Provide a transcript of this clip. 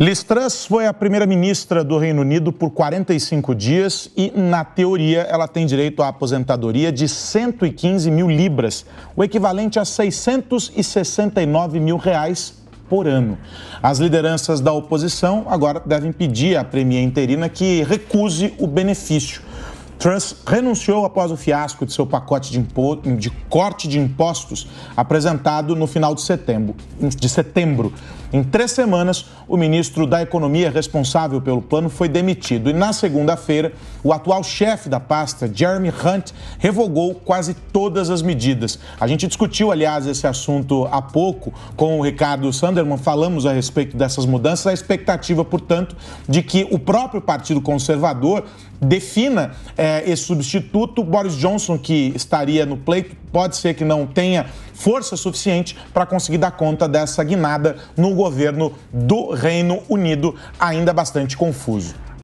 Liz Truss foi a primeira-ministra do Reino Unido por 45 dias e, na teoria, ela tem direito à aposentadoria de 115 mil libras, o equivalente a 669 mil reais por ano. As lideranças da oposição agora devem pedir à premier interina que recuse o benefício. Truss renunciou após o fiasco de seu pacote de, de, corte de impostos apresentado no final de setembro. De setembro. Em três semanas, o ministro da Economia responsável pelo plano foi demitido e, na segunda-feira, o atual chefe da pasta, Jeremy Hunt, revogou quase todas as medidas. A gente discutiu, aliás, esse assunto há pouco com o Ricardo Sanderman, falamos a respeito dessas mudanças. A expectativa, portanto, de que o próprio Partido Conservador defina é, esse substituto. Boris Johnson, que estaria no pleito, pode ser que não tenha força suficiente para conseguir dar conta dessa guinada no governo do Reino Unido, ainda bastante confuso.